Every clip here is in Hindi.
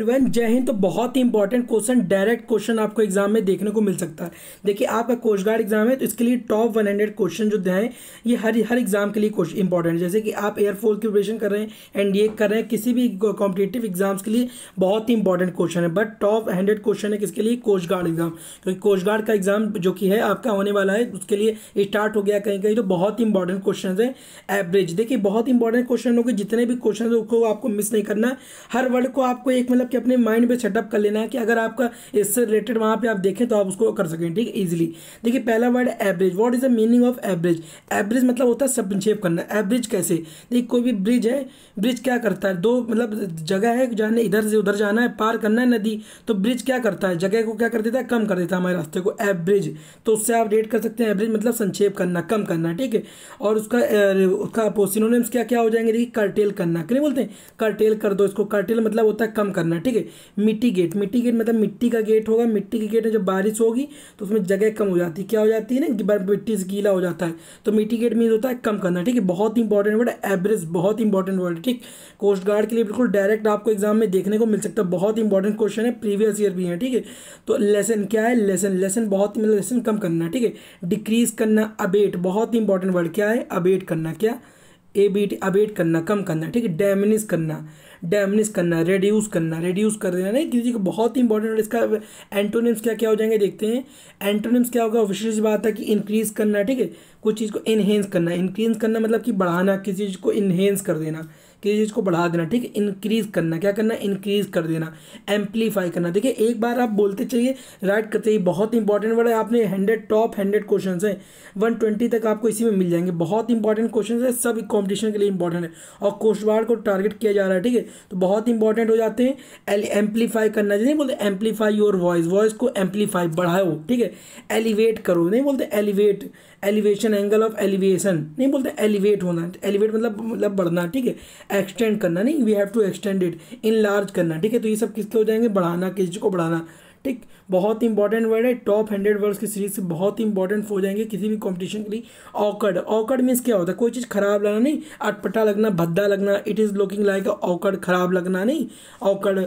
जय हिंद तो बहुत ही इंपॉर्टेंट क्वेश्चन डायरेक्ट क्वेश्चन आपको एग्जाम में देखने को मिल सकता है देखिए आपका कोस्ट गार्ड एग्जाम है तो इसके लिए टॉप 100 क्वेश्चन जो है ये हर हर एग्जाम के लिए इंपॉर्टेंट है जैसे कि आप एयरफोर्स की प्रिपरेशन कर रहे हैं एनडीए कर रहे हैं किसी भी कॉम्पिटेटिव एग्जाम्स के लिए बहुत ही इंपॉर्टेंट क्वेश्चन है बट टॉप हंड्रेड क्वेश्चन है किसके लिए कोस्ट गार्ड एग्जाम क्योंकि कोस्ट गार्ड का एग्जाम जो कि है आपका होने वाला है उसके लिए स्टार्ट हो गया कहीं कहीं तो बहुत ही इंपॉर्टेंट क्वेश्चन है एवरेज देखिए बहुत इंपॉर्टेंट क्वेश्चन होंगे जितने भी क्वेश्चन उसको आपको मिस नहीं करना हर वर्ड को आपको एक मतलब मतलब कि अपने माइंड में सेटअप कर लेना है कि अगर आपका इससे रिलेटेड वहाँ पे आप देखें तो आप उसको कर सकें ठीक है ईजिली देखिए पहला word average what is the meaning of average average मतलब होता है संक्षेप करना एवरेज कैसे देखिए कोई भी ब्रिज है ब्रिज क्या करता है दो मतलब जगह है जाने इधर से उधर जाना है पार करना है नदी तो ब्रिज क्या करता है जगह को क्या कर देता है कम कर देता है हमारे रास्ते को एवरेज तो उससे आप रेट कर सकते हैं एवरेज मतलब संक्षेप करना कम करना ठीक है और उसका उसका पोसिनोनिम्स क्या क्या हो जाएंगे देखिए करटेल करना क्या बोलते हैं करटेल कर दो इसको करटेल मतलब होता है कम करना करना ठीक है मिट्टी गेट मिट्टी गेट मतलब मिट्टी का गेट होगा मिट्टी के गेट में जब बारिश होगी तो उसमें जगह कम हो जाती है क्या हो जाती है ना मिट्टी से गीला हो जाता है तो मिट्टी गेट मीन होता है कम करना ठीक है बहुत इंपॉर्टेंट वर्ड एवरेज बहुत इंपॉर्टेंट वर्ड ठीक कोस्ट गार्ड के लिए बिल्कुल डायरेक्ट आपको एग्जाम में देखने को मिल सकता है बहुत इंपॉर्टेंट क्वेश्चन है प्रीवियस ईयर भी है ठीक है तो लेसन क्या है लेसन लेसन बहुत मतलब लेसन कम करना ठीक है डिक्रीज करना अबेट बहुत इंपॉर्टेंट वर्ड क्या है अबेट करना क्या ए टी अबेट करना कम करना ठीक है डैमिनिस करना डैमिनिस करना रेड्यूस करना रेड्यूस कर देना नहीं किसी को बहुत ही इंपॉर्टेंट और इसका एंटोनिम्स क्या क्या हो जाएंगे देखते हैं एंटोनिम्स क्या होगा विशेष बात है कि इंक्रीज करना ठीक है कुछ चीज़ को इन्हेंस करना इंक्रीज करना मतलब कि बढ़ाना किसी चीज़ को इन्हेंस कर देना किसी चीज़ को बढ़ा देना ठीक है इंक्रीज़ करना क्या करना इंक्रीज़ कर देना एम्पलीफाई करना देखिए एक बार आप बोलते चाहिए राइट करते ही बहुत इंपॉर्टेंट वर्ड है आपने हंड्रेड टॉप हंड्रेड क्वेश्चन है वन ट्वेंटी तक आपको इसी में मिल जाएंगे बहुत इंपॉर्टेंट क्वेश्चन है सब कॉम्पिटिशन के लिए इंपॉर्टेंट है और कोशवाड़ को टारगेट किया जा रहा है ठीक है तो बहुत इंपॉर्टेंट हो जाते हैं एम्पलीफाई करना चाहिए बोलते एम्पलीफाई योर वॉइस वॉइस को एम्पलीफाई बढ़ाओ ठीक है एलिवेट करो नहीं बोलते elevate elevation angle of elevation नहीं बोलते एलिवेट होना एलिवेट मतलब मतलब बढ़ना ठीक है एक्सटेंड करना नहीं we have to extend it enlarge करना ठीक है तो ये सब किसके हो जाएंगे बढ़ाना किसी को बढ़ाना ठीक बहुत इंपॉर्टेंट वर्ड है टॉप हंड्रेड वर्ड्स की सीरीज से बहुत इंपॉर्टेंट हो जाएंगे किसी भी कंपटीशन के लिए ऑकर्ड ऑकर्ड मीन्स क्या होता है कोई चीज़ खराब लगना नहीं अटपटा लगना भद्दा लगना it is looking like awkward खराब लगना नहीं ऑकर्ड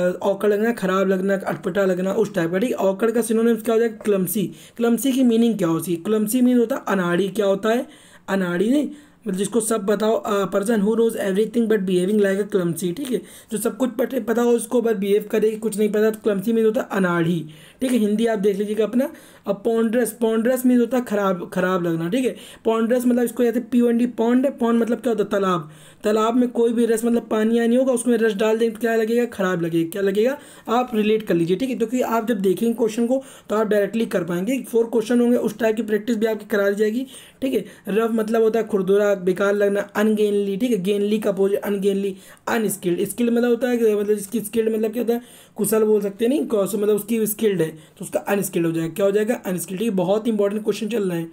औकड़ लगना ख़राब लगना अटपटा लगना उस टाइप का ठीक औकड़ का सिनोनिम्स क्या हो जाएगा क्लमसी क्लमसी की मीनिंग क्या होती है क्लमसी मीन होता है अनाड़ी क्या होता है अनाड़ी नहीं मतलब जिसको सब बताओ person who every everything but behaving like a clumsy ठीक है जो सब कुछ पता हो उसको बट बिहेव करे कुछ नहीं पता तो क्लमसी मीन होता है अनाड़ी ठीक है हिंदी आप देख लीजिएगा अपना अब पॉन्ड्रेस पॉन्ड्रेस मीन होता है खराब खराब लगना ठीक है पॉन्ड्रेस मतलब इसको कहते हैं P N D pond pond मतलब क्या होता है तालाब तालाब में कोई भी रस मतलब पानी आनी होगा उसमें रस डाल देंगे तो क्या लगेगा खराब लगेगा क्या लगेगा आप रिलेट कर लीजिए ठीक है क्योंकि आप जब देखेंगे क्वेश्चन को तो आप डायरेक्टली कर पाएंगे फोर क्वेश्चन होंगे उस टाइप की प्रैक्टिस भी आपकी करा दी जाएगी ठीक है रफ मतलब होता है खुरदुरा बेकार लगना अनगेनली ठीक है गेनली का पोज अनगेनली अनस्किल्ड स्किल्ड मतलब होता है मतलब इसकी स्किल्ड मतलब क्या होता है कुशल बोल सकते हैं नहीं मतलब उसकी स्किल्ड है तो उसका अनस्किल्ड हो जाएगा क्या हो जाएगा अनस्किल्ड ये बहुत इंपॉर्टेंट क्वेश्चन चल रहे हैं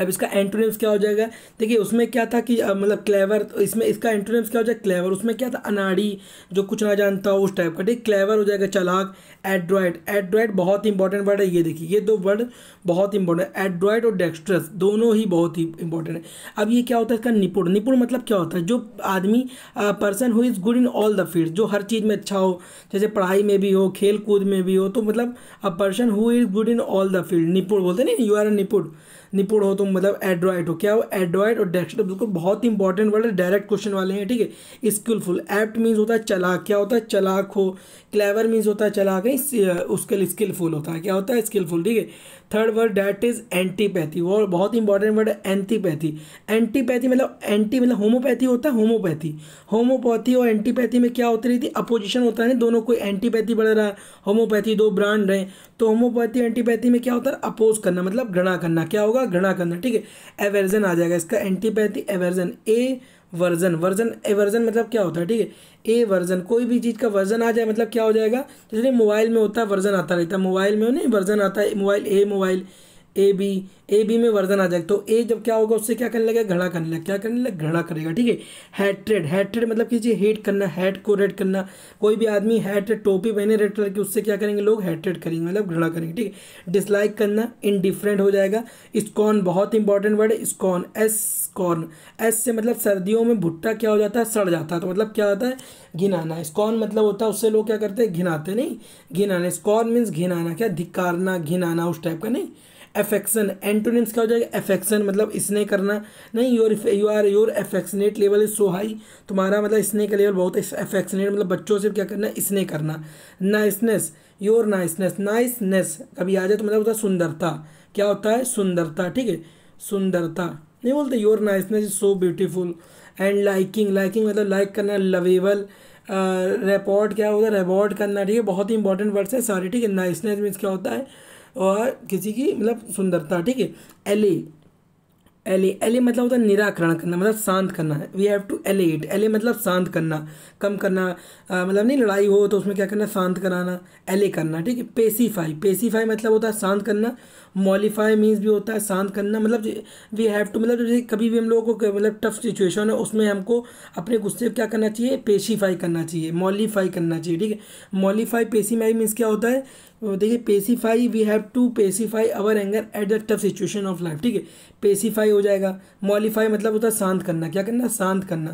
अब इसका एंट्रोनिम्स क्या हो जाएगा देखिए उसमें क्या था कि मतलब क्लेवर तो इसमें इसका एंट्रोनिम्स क्या हो जाएगा क्लेवर उसमें क्या था अनाड़ी जो कुछ ना जानता हो उस टाइप का ठीक क्लेवर हो जाएगा चलाक एड्रॉयड एड्रॉइड बहुत इंपॉर्टेंट वर्ड है ये देखिए ये दो वर्ड बहुत इंपॉर्टेंट एड्रॉयड और डेक्स्ट्रस दोनों ही बहुत ही इंपॉर्टेंट है अब ये क्या होता है इसका निपुण निपुण मतलब क्या होता है जो आदमी person who is good in all the field जो हर चीज़ में अच्छा हो जैसे पढ़ाई में भी हो खेल कूद में भी हो तो मतलब a person who is good in all the field निपुण बोलते नहीं यू आर अ निपुण निपुण हो तो मतलब एड्रॉइड हो क्या हो एड्रॉइड और डेस्कटॉप तो बिल्कुल बहुत ही इंपॉर्टेंट वर्ड है डायरेक्ट क्वेश्चन वाले हैं ठीक है स्किलफुल एप्ट मीन्स होता है चलाक क्या होता है चलाक हो क्लेवर मीन्स होता है चलाक नहीं उसके लिए स्किलफुल होता है क्या होता है स्किलफुल ठीक है third word that is antipathy वो बहुत ही इंपॉर्टेंट वर्ड है एंटीपैथी एंटीपैथी मतलब एंटी मतलब होम्योपैथी होता है होम्योपैथी होम्योपैथी और एंटीपैथी में क्या होती रही थी अपोजिशन होता है दोनों कोई एंटीपैथी बढ़ रहा है होम्योपैथी दो ब्रांड रहे तो होम्योपैथी एंटीपैथी में क्या होता है अपोज करना मतलब घृणा करना क्या होगा घृणा करना ठीक है एवर्जन आ जाएगा इसका antipathy aversion a version version a version मतलब क्या होता है ठीक है ए वर्जन कोई भी चीज़ का वर्जन आ जाए मतलब क्या हो जाएगा जैसे मोबाइल में होता है वर्जन आता रहता है मोबाइल में नहीं वर्जन आता है mobile A mobile A B A B में वर्जन आ जाएगा तो ए जब क्या होगा उससे क्या करने लगेगा घड़ा करने लगेगा क्या करने लगेगा घड़ा करेगा ठीक है हैट्रेड हैट्रेड मतलब किसी हेट करना हैट को रेड करना कोई भी आदमी हैट टोपी पहने रेड कलर की उससे क्या करेंगे लोग हैट्रेड करेंगे मतलब घड़ा करेंगे ठीक है डिसलाइक करना इनडिफरेंट हो जाएगा स्कॉन बहुत इंपॉर्टेंट वर्ड है स्कॉन एस कॉर्न एस से मतलब सर्दियों में भुट्टा क्या हो जाता है सड़ जाता है तो मतलब क्या होता है घिनाना स्कॉन मतलब होता है उससे लोग क्या करते हैं घिनाते नहीं घिनाना स्कॉन मीन्स घिनाना क्या धिकारना घिनाना उस टाइप का नहीं एफेक्शन एंटोनिम्स क्या हो जाएगा एफेक्शन मतलब इसने करना नहीं your you are your affectionate level is so high तुम्हारा मतलब इसने का लेवल बहुत एफेक्शनेट मतलब बच्चों से क्या करना इसने करना नाइसनेस योर नाइसनेस नाइसनेस कभी आ जाए तो मतलब होता है सुंदरता क्या होता है सुंदरता ठीक है सुंदरता नहीं बोलते your niceness is so beautiful and liking liking मतलब लाइक करना लवेबल रेपॉर्ट क्या होता है रेपॉर्ट करना ठीक है बहुत ही इंपॉर्टेंट वर्ड्स है सारी ठीक है नाइसनेस मीन्स क्या होता है और किसी की मतलब सुंदरता ठीक है एले एले एले मतलब होता है निराकरण करना मतलब शांत करना we have to allay it allay मतलब शांत करना कम करना आ, मतलब नहीं लड़ाई हो तो उसमें क्या करना शांत कराना एले करना ठीक है पेसीफाई पेसीफाई मतलब होता है शांत करना मॉलीफाई मीन्स भी होता है शांत करना मतलब वी हैव टू मतलब जैसे कभी भी हम लोगों को मतलब टफ सिचुएशन है उसमें हमको अपने गुस्से को क्या करना चाहिए पेशीफाई करना चाहिए मॉलीफाई करना चाहिए ठीक है मॉलीफाई पेशीमाई मीन्स क्या होता है देखिए pacify we have to pacify our anger at the tough situation of life ठीक है पेसीफाई हो जाएगा मॉलीफाई मतलब होता है शांत करना क्या करना शांत करना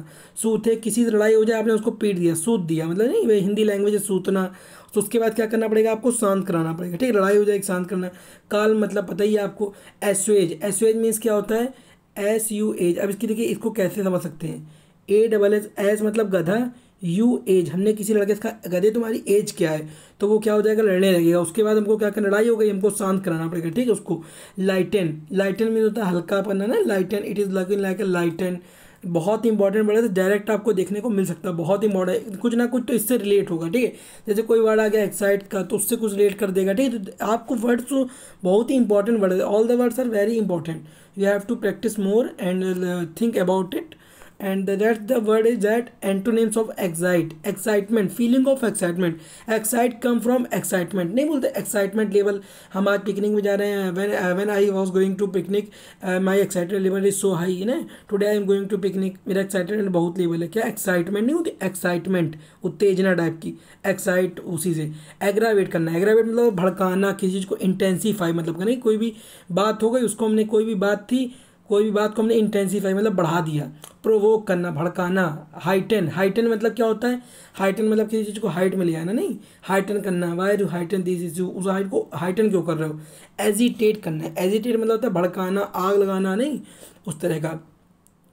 है किसी से लड़ाई हो जाए आपने उसको पीट दिया सूत दिया मतलब नहीं हिंदी लैंग्वेज सूतना तो उसके बाद क्या करना पड़ेगा आपको शांत कराना पड़ेगा ठीक लड़ाई हो जाएगी शांत करना काल मतलब पता ही है आपको एसुएज एसुएज मीन्स क्या होता है एस यू एज अब इसकी देखिए इसको कैसे समझ सकते हैं ए डबल एस एस मतलब गधा यू एज हमने किसी लड़के से गधे तुम्हारी एज क्या है तो वो क्या हो जाएगा लड़ने लगेगा उसके बाद हमको क्या करना लड़ाई हो गई हमको शांत कराना पड़ेगा ठीक है उसको लाइटन लाइटन मीन होता है हल्का पन्ना ना lighten it is looking like a lighten बहुत ही इंपॉर्टेंट वर्ड है तो डायरेक्ट आपको देखने को मिल सकता है बहुत ही मॉडर्न कुछ ना कुछ तो इससे रिलेट होगा ठीक है जैसे कोई वर्ड आ गया एक्साइट का तो उससे कुछ रिलेट कर देगा ठीक है तो आपको वर्ड्स तो बहुत ही इंपॉर्टेंट वर्ड है all the words are very important you have to practice more and think about it and that the word is that antonyms of excite excitement feeling of excitement excite come from excitement नहीं बोलते excitement level हम आज पिकनिक में जा रहे हैं when when I was going to picnic uh, my excitement level is so high ना today I am going to picnic मेरा excitement बहुत level है क्या excitement नहीं होती excitement उत्तेजना टाइप की excite उसी से aggravate करना aggravate मतलब भड़काना किसी चीज़ को intensify मतलब करना कोई भी बात हो गई उसको हमने कोई भी बात थी कोई भी बात को हमने इंटेंसीफाई मतलब बढ़ा दिया प्रोवोक करना भड़काना हाइटन हाइटन मतलब क्या होता है हाइटन मतलब किसी चीज़ को हाइट में ले आना नहीं हाइटन करना why are you heighten this is you उस हाइट को हाइटन क्यों कर रहे हो एजिटेट करना एजिटेट मतलब होता है भड़काना आग लगाना नहीं उस तरह का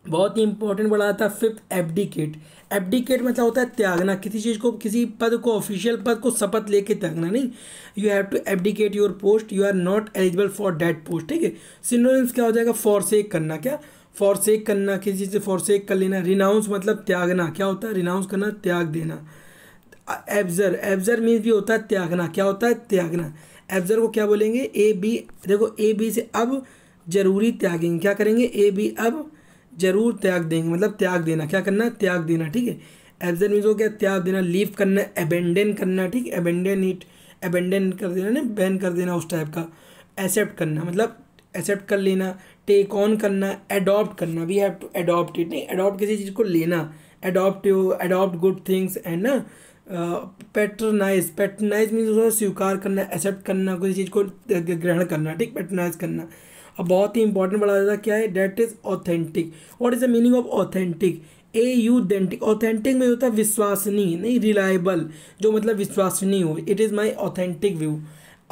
बहुत ही इंपॉर्टेंट बड़ा था फिफ्थ एबडिकेट एबडिकेट मतलब होता है त्यागना किसी चीज़ को किसी पद को ऑफिशियल पद को शपथ लेके त्यागना नहीं you have to abdicate your post you are not eligible for that post ठीक है सिनोनिम्स क्या हो जाएगा फॉरसेक करना क्या फॉरसेक करना किसी चीज़ से फॉरसेक कर लेना रिनाउंस मतलब त्यागना क्या होता है रिनाउंस करना त्याग देना एब्जर एब्जर मीन्स भी होता है त्यागना क्या होता है त्यागना एब्जर को क्या बोलेंगे ए बी देखो ए बी से अब जरूरी त्यागेंगे क्या करेंगे ए बी अब जरूर त्याग देंगे मतलब त्याग देना क्या करना है त्याग देना ठीक है एब्जेंट मीन्स हो गया त्याग देना लीव करना अबेंडन करना ठीक है एबेंडन इट एबेंडन कर देना ना बैन कर देना उस टाइप का एक्सेप्ट करना मतलब एक्सेप्ट कर लेना टेक ऑन करना एडॉप्ट करना we have to adopt it नहीं एडॉप्ट किसी चीज़ को लेना adopt you adopt good things and ना पैटर्नाइज पैटर्नाइज मीन्स स्वीकार करना एक्सेप्ट करना किसी चीज़ को ग्रहण करना ठीक पैटर्नाइज करना अब बहुत ही इंपॉर्टेंट बढ़ा देता क्या है that is authentic what is the meaning of authentic A U thentic authentic में होता है विश्वासनीय नहीं रिलायबल जो मतलब विश्वासनीय हो it is my authentic view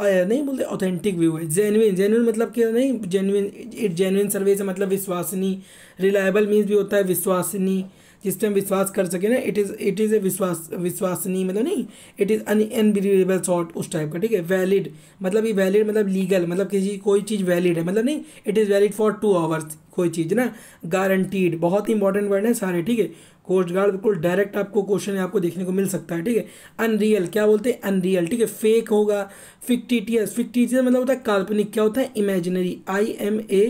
नहीं बोलते ऑथेंटिक व्यू है जेनविन जेनविन मतलब क्या नहीं जेनविन इट जेनविन सर्वे से मतलब विश्वासनीय रिलायबल मीन्स भी होता है विश्वासनीय जिस पर हम विश्वास कर सके ना it is it is a विश्वास विश्वासनीय मतलब नहीं it is un unbelievable short उस टाइप का ठीक है वैलिड मतलब ये वैलिड मतलब लीगल मतलब किसी कोई चीज़ वैलिड है मतलब नहीं it is valid for two hours कोई चीज़ ना गारंटीड बहुत ही इंपॉर्टेंट वर्ड है सारे ठीक है कोस्ट गार्ड बिल्कुल डायरेक्ट आपको क्वेश्चन आपको देखने को मिल सकता है ठीक है अनरियल क्या बोलते हैं अनरियल ठीक है फेक होगा फिक्टिटियस फिक्टिटियस मतलब होता है काल्पनिक क्या होता है imaginary I M A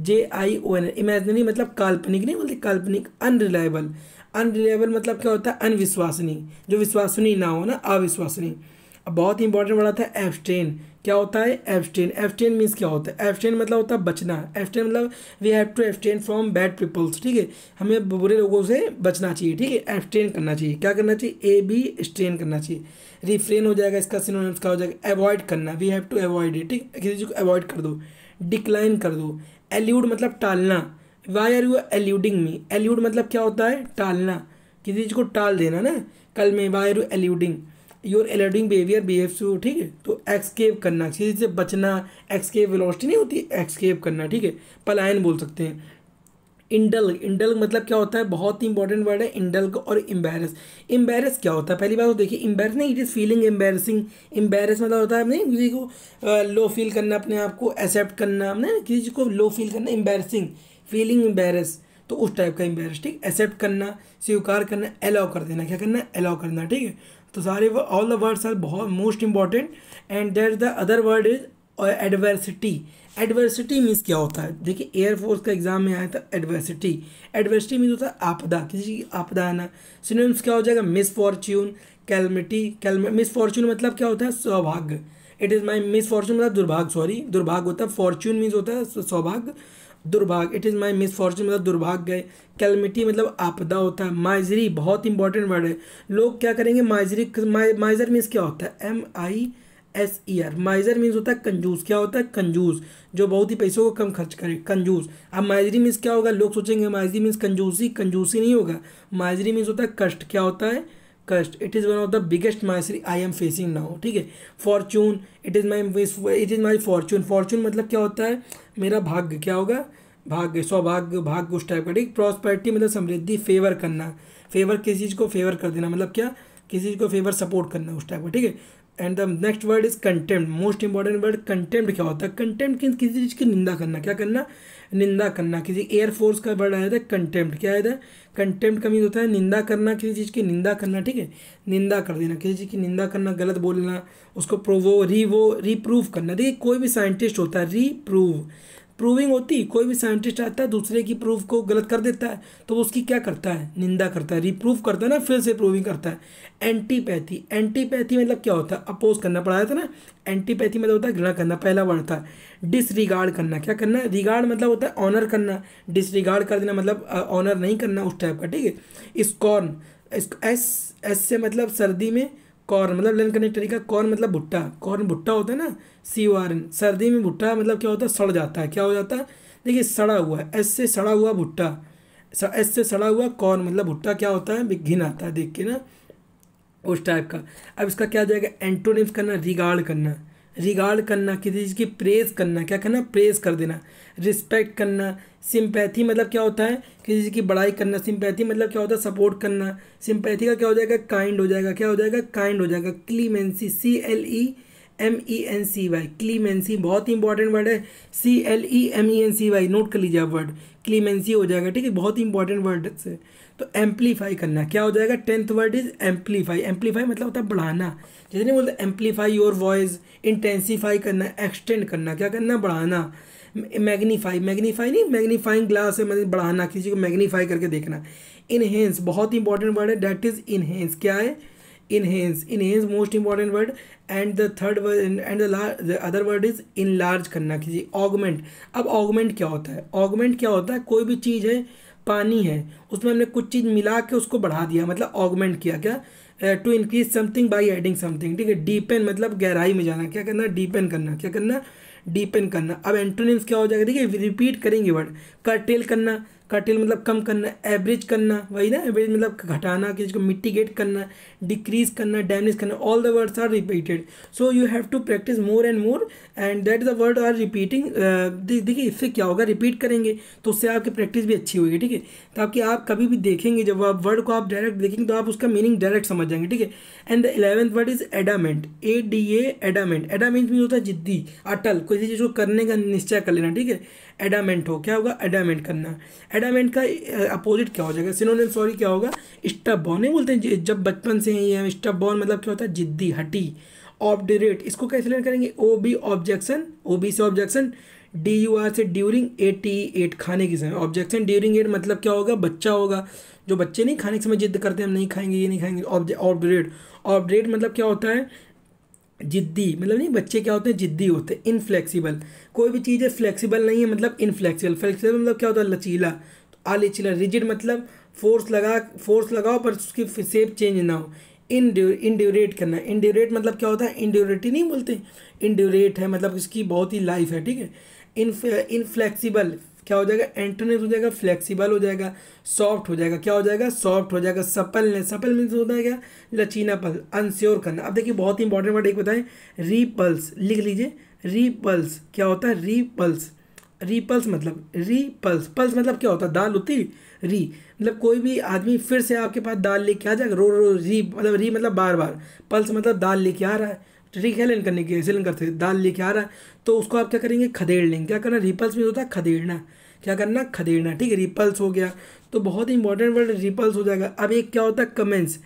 J I O N imaginary मतलब काल्पनिक नहीं बोलते काल्पनिक अनरिलायबल अनरिलायबल मतलब क्या होता है अनविश्वसनीय जो विश्वसनीय ना हो ना अविश्वसनीय अब बहुत ही इंपॉर्टेंट वर्ड आता है एब्सटेन क्या होता है एब्सटेन एब्सटेन मीन्स क्या होता है एब्सटेन मतलब होता है बचना एब्सटेन मतलब we have to abstain from bad peoples ठीक है हमें बुरे लोगों से बचना चाहिए ठीक है एब्सटेन करना चाहिए क्या करना चाहिए ए बी स्ट्रेन करना चाहिए रिफ्रेन हो जाएगा इसका सिनोनिम्स का हो जाएगा अवॉइड करना we have to avoid it ठीक है किसी चीज़ को अवॉइड कर दो डिक्लाइन कर दो एल्यूड मतलब टालना why are you eluding me elude मतलब क्या होता है टालना किसी चीज़ को टाल देना ना कल में why are you eluding your eluding behaviour behave to ठीक है तो एक्सकेप करना किसी से बचना एक्सकेप वेलोसिटी नहीं होती एक्सकेप करना ठीक है पलायन बोल सकते हैं इंडल इंडल मतलब क्या होता है बहुत ही इंपॉर्टेंट वर्ड है इंडल और एम्बेरस एम्बेरस क्या होता है पहली बात तो देखिए एम्बेरस नहीं it is feeling embarrassing embarrass मतलब होता है नहीं किसी को लो फील करना अपने आप को एक्सेप्ट करना नहीं किसी को लो फील करना एम्बेरसिंग फीलिंग एम्बेरस तो उस टाइप का एम्बेरस ठीक एक्सेप्ट करना स्वीकार करना अलाउ कर देना क्या करना अलाउ करना ठीक है तो सारे ऑल द वर्ड्स आर बहुत most important and there the other word is और एडवर्सिटी एडवर्सिटी मीन्स क्या होता है देखिए एयरफोर्स का एग्जाम में आया था एडवर्सिटी एडवर्सिटी मीन्स होता है आपदा किसी की आपदा आना सिनोम्स क्या हो जाएगा misfortune calamity misfortune मतलब क्या होता है सौभाग्य it is my misfortune मतलब दुर्भाग्य सॉरी दुर्भाग्य होता है फॉर्च्यून मीन्स होता है सौभाग्य दुर्भाग्य it is my misfortune मतलब दुर्भाग्य है कैलमिटी मतलब आपदा होता है माइजरी बहुत इंपॉर्टेंट वर्ड है लोग क्या करेंगे माइजरी माइजर मीन्स क्या होता है M I S E R miser means होता है कंजूस क्या होता है कंजूस जो बहुत ही पैसों को कम खर्च करे कंजूस अब माइजरी मीन्स क्या होगा लोग सोचेंगे माइजरी मीन्स कंजूसी कंजूसी नहीं होगा माइजरी मीन्स होता है कष्ट क्या होता है कष्ट it is one of the biggest misery I am facing now ठीक है fortune it is my it is my fortune fortune मतलब क्या होता है मेरा भाग्य क्या होगा भाग्य सौभाग्य भाग्य उस टाइप का ठीक प्रॉस्पैरिटी मतलब समृद्धि फेवर करना फेवर किसी चीज़ को फेवर कर देना मतलब क्या किसी चीज़ को फेवर सपोर्ट करना उस टाइप का ठीक है and the next word is contempt most important word contempt क्या होता है कंटेम्प्ट किस किसी चीज़ की निंदा करना क्या करना निंदा करना किसी एयरफोर्स का वर्ड आया था कंटेम्प्ट क्या आया था कंटेम्प्ट का मीन होता है निंदा करना किसी चीज़ की निंदा करना ठीक है निंदा कर देना किसी चीज़ की निंदा करना गलत बोलना उसको प्रोवो वो रिप्रूव करना देखिए कोई भी साइंटिस्ट होता है रीप्रूव प्रूविंग होती कोई भी साइंटिस्ट आता है दूसरे की प्रूफ को गलत कर देता है तो वो उसकी क्या करता है निंदा करता है रिप्रूव करता है ना फिर से प्रूविंग करता है एंटीपैथी एंटीपैथी मतलब क्या होता है अपोज करना पड़ा था ना एंटीपैथी मतलब होता है घृणा करना पहला वर्ड था डिसरिगार्ड करना क्या करना रिगार्ड मतलब होता है ऑनर करना डिसरिगार्ड कर देना मतलब ऑनर नहीं करना उस टाइप का ठीक है स्कॉर्न एस एस से मतलब सर्दी में कॉर्न मतलब लेन करने का तरीका कॉर्न मतलब भुट्टा कॉर्न भुट्टा होता है ना सी ओ आर एन सर्दी में भुट्टा मतलब क्या होता है सड़ जाता है क्या हो जाता है देखिए सड़ा हुआ है एस से सड़ा हुआ भुट्टा एस से सड़ा हुआ कॉर्न मतलब भुट्टा क्या होता है घिन आता है देख के ना उस टाइप का अब इसका क्या जाएगा एंटोनिम्स करना रिगार्ड करना रिगार्ड करना किसी चीज़ की प्रेस करना क्या करना प्रेस कर देना रिस्पेक्ट करना सिंपैथी मतलब क्या होता है किसी चीज़ की बड़ाई करना सिंपैथी मतलब क्या होता है सपोर्ट करना सिंपैथी का क्या हो जाएगा काइंड हो जाएगा क्या हो जाएगा काइंड हो जाएगा clemency C L E M E N C Y clemency बहुत ही इंपॉर्टेंट वर्ड है C L E M E N C Y note कर लीजिए आप वर्ड क्लीमेंसी हो जाएगा ठीक है बहुत ही इंपॉर्टेंट वर्ड है तो एम्पलीफाई करना क्या हो जाएगा tenth word is amplify amplify मतलब होता है बढ़ाना जैसे नहीं बोलते एम्पलीफाई योर वॉइस इंटेंसीफाई करना एक्सटेंड करना क्या करना बढ़ाना मैग्नीफाई मैग्नीफाई नहीं मैग्नीफाइंग ग्लास है मतलब बढ़ाना किसी को मैग्नीफाई करके देखना इनहेंस बहुत इंपॉर्टेंट वर्ड है डैट इज़ इनहेंस क्या है enhance enhance most important word and the third word and the other word is enlarge करना किसी ऑगमेंट अब ऑगमेंट क्या होता है ऑगमेंट क्या होता है कोई भी चीज़ है पानी है उसमें हमने कुछ चीज़ मिला के उसको बढ़ा दिया मतलब ऑगमेंट किया क्या to increase something by adding something ठीक है डीपेन मतलब गहराई में जाना क्या करना डीपेन करना क्या करना डीपेन करना अब एंट्रोनिम्स क्या हो जाएगा देखिए रिपीट करेंगे वर्ड कर्टेल करना कटिल मतलब कम करना एवरेज करना वही ना एवरेज मतलब घटाना किसी को मिट्टीगेट करना डिक्रीज करना डैमेज करना all the words are repeated so you have to practice more and more and that the word are repeating देखिए इससे क्या होगा रिपीट करेंगे तो उससे आपकी प्रैक्टिस भी अच्छी होगी ठीक है ताकि आप कभी भी देखेंगे जब आप वर्ड को आप डायरेक्ट देखेंगे तो आप उसका मीनिंग डायरेक्ट समझ जाएंगे ठीक है and the eleventh word is adamant A D A adamant adamant mean होता है जिद्दी अटल किसी चीज़ को करने का निश्चय कर लेना ठीक है एडामेंट हो क्या होगा एडामेंट करना एडामेंट का अपोजिट क्या हो जाएगा सिनोनिम सॉरी क्या होगा स्टप बॉर्न नहीं बोलते हैं जब बचपन से ही हम स्टप बॉर्न मतलब क्या होता है जिद्दी हटी ऑबडिरेट इसको कैसे लर्न करेंगे O B objection O B से ऑब्जेक्शन डी यू आर से ड्यूरिंग टी एट खाने के समय ऑब्जेक्शन ड्यूरिंग एट मतलब क्या होगा बच्चा होगा जो बच्चे नहीं खाने के समय जिद करते हम नहीं खाएंगे ये नहीं खाएंगे ऑब्जेक्ट ऑबडरेट ऑब्डरेट मतलब क्या होता है जिद्दी मतलब नहीं बच्चे क्या होते हैं जिद्दी होते हैं इनफ्लेक्सीबल कोई भी चीज़ है फ्लेक्सीबल नहीं है मतलब इनफ्लेक्सीबल फ्लेक्सीबल मतलब क्या होता है लचीला तो आलिचिला रिजिड मतलब फोर्स लगा फोर्स लगाओ पर उसकी सेप चेंज ना हो इंड्यूरेट करना इंड्यूरेट मतलब क्या होता है इंड्यूरेटी नहीं बोलते इंड्यूरेट है मतलब इसकी बहुत ही लाइफ है ठीक है इनफ्लेक्सीबल क्या हो जाएगा एंटरनेस हो जाएगा फ्लेक्सिबल हो जाएगा सॉफ्ट हो जाएगा क्या हो जाएगा सॉफ्ट हो जाएगा सपलनेस सपल मीन्स होता है क्या लचीनापन अनश्योर करना अब देखिए बहुत ही इंपॉर्टेंट वर्ड एक बताएं रीपल्स लिख लीजिए रीपल्स क्या होता है रीपल्स रीपल्स मतलब रीपल्स पल्स मतलब क्या होता है दाल होती री मतलब कोई भी आदमी फिर से आपके पास दाल लेके आ जाएगा रो रो री मतलब री मतलब बार बार पल्स मतलब दाल लेके आ रहा है ठीक है लेन करने की ऐसे लेन करते दाल लेके आ रहा है तो उसको आप क्या करेंगे खदेड़ लेंगे क्या करना रिपल्स में होता है खदेड़ना क्या करना खदेड़ना ठीक है रिपल्स हो गया तो बहुत ही इंपॉर्टेंट वर्ड रिपल्स हो जाएगा अब एक क्या होता है commence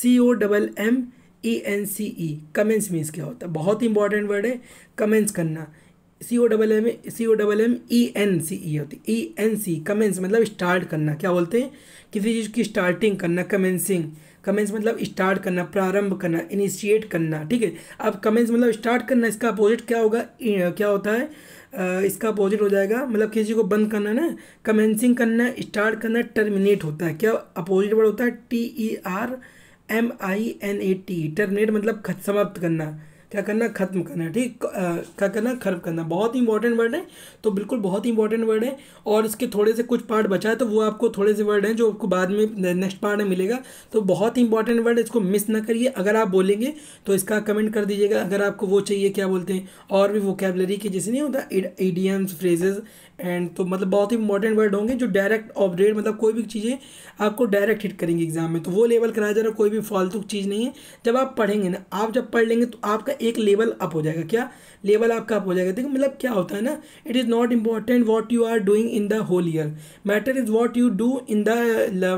C O double M E N C E commence means क्या होता है बहुत ही इंपॉर्टेंट वर्ड है कमेंस करना C O double M C O double M E N C E होती है ई एन सी कमेंस मतलब स्टार्ट करना क्या बोलते हैं किसी चीज़ की स्टार्टिंग करना कमेंसिंग कमेंस मतलब स्टार्ट करना प्रारंभ करना इनिशिएट करना ठीक है अब कमेंस मतलब स्टार्ट करना इसका अपोजिट क्या होगा क्या होता है इसका अपोजिट हो जाएगा मतलब किसी को बंद करना ना कमेंसिंग करना स्टार्ट करना टर्मिनेट होता है क्या अपोजिट वर्ड होता है T E R M I N A T terminate मतलब समाप्त करना क्या करना ख़त्म करना ठीक क्या करना खर्ब करना बहुत ही इंपॉर्टेंट वर्ड है तो बिल्कुल बहुत ही इंपॉर्टेंट वर्ड है और इसके थोड़े से कुछ पार्ट बचा है तो वो आपको थोड़े से वर्ड हैं जो आपको बाद में नेक्स्ट पार्ट में मिलेगा तो बहुत ही इंपॉर्टेंट वर्ड इसको मिस ना करिए अगर आप बोलेंगे तो इसका कमेंट कर दीजिएगा अगर आपको वो चाहिए क्या बोलते हैं और भी वोकेबलरी के जैसे नहीं होता एडियम्स फ्रेजेज एंड तो मतलब बहुत ही इंपॉर्टेंट वर्ड होंगे जो डायरेक्ट ऑपरेट मतलब कोई भी चीज़ें आपको डायरेक्ट हिट करेंगे एग्जाम में तो वो लेवल कराया जा रहा है कोई भी फालतू चीज़ नहीं है जब आप पढ़ेंगे ना आप जब पढ़ लेंगे तो आपका एक लेवल अप हो जाएगा क्या लेवल आपका अप हो जाएगा देखो मतलब क्या होता है ना it is not important what you are doing in the whole year matter is what you do in the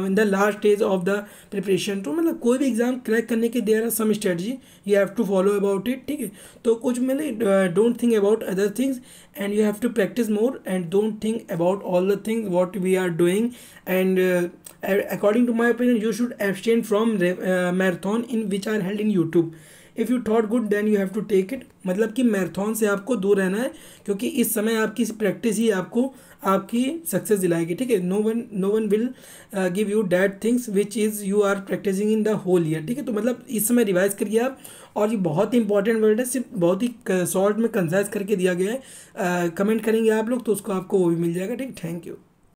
in the last stage of the preparation तो मतलब कोई भी एग्जाम क्रैक करने के there are some strategy you have to follow about it ठीक है तो कुछ मैंने don't think about other things and you have to practice more and don't think about all the things what we are doing and according to my opinion you should abstain from marathon in which are held in YouTube if you thought good then you have to take it मतलब कि मैराथन से आपको दूर रहना है क्योंकि इस समय आपकी प्रैक्टिस ही आपको आपकी सक्सेस दिलाएगी ठीक है no one no one will give you that things which is you are practicing in the whole year ठीक है तो मतलब इस समय रिवाइज करिए आप और ये बहुत ही इंपॉर्टेंट वर्ड है सिर्फ बहुत ही शॉर्ट में कंसाइज करके दिया गया है कमेंट uh, करेंगे आप लोग तो उसको आपको वो भी मिल जाएगा ठीक थैंक यू